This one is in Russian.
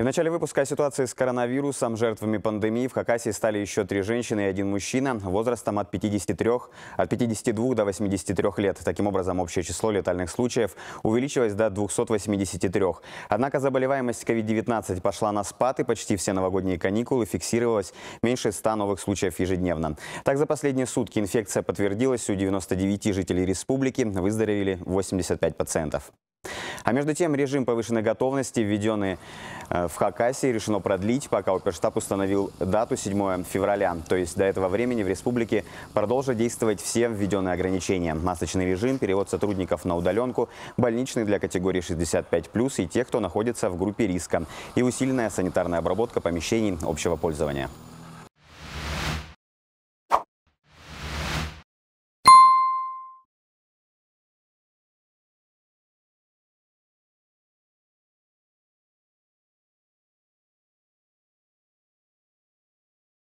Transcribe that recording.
И в начале выпуска о ситуации с коронавирусом, жертвами пандемии в Хакасии стали еще три женщины и один мужчина возрастом от 53, от 52 до 83 лет. Таким образом, общее число летальных случаев увеличилось до 283. Однако заболеваемость COVID-19 пошла на спад, и почти все новогодние каникулы фиксировалось меньше 100 новых случаев ежедневно. Так, за последние сутки инфекция подтвердилась у 99 жителей республики, выздоровели 85 пациентов. А между тем, режим повышенной готовности, введенный Э, в Хакасии решено продлить, пока Оперштаб установил дату 7 февраля. То есть до этого времени в республике продолжат действовать все введенные ограничения. Масочный режим, перевод сотрудников на удаленку, больничный для категории 65+, и тех, кто находится в группе риска, и усиленная санитарная обработка помещений общего пользования.